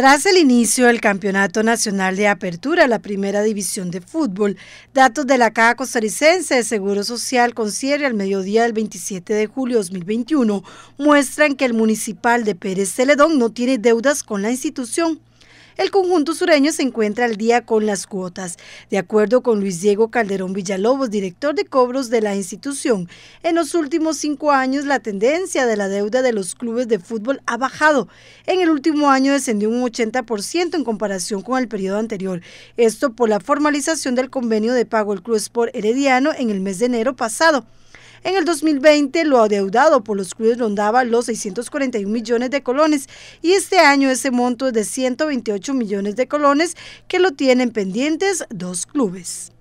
Tras el inicio del Campeonato Nacional de Apertura la Primera División de Fútbol, datos de la Caja Costarricense de Seguro Social con cierre al mediodía del 27 de julio de 2021 muestran que el municipal de Pérez Celedón no tiene deudas con la institución el conjunto sureño se encuentra al día con las cuotas. De acuerdo con Luis Diego Calderón Villalobos, director de cobros de la institución, en los últimos cinco años la tendencia de la deuda de los clubes de fútbol ha bajado. En el último año descendió un 80% en comparación con el periodo anterior. Esto por la formalización del convenio de pago del Club Sport Herediano en el mes de enero pasado. En el 2020 lo adeudado por los clubes rondaba los 641 millones de colones y este año ese monto es de 128 millones de colones que lo tienen pendientes dos clubes.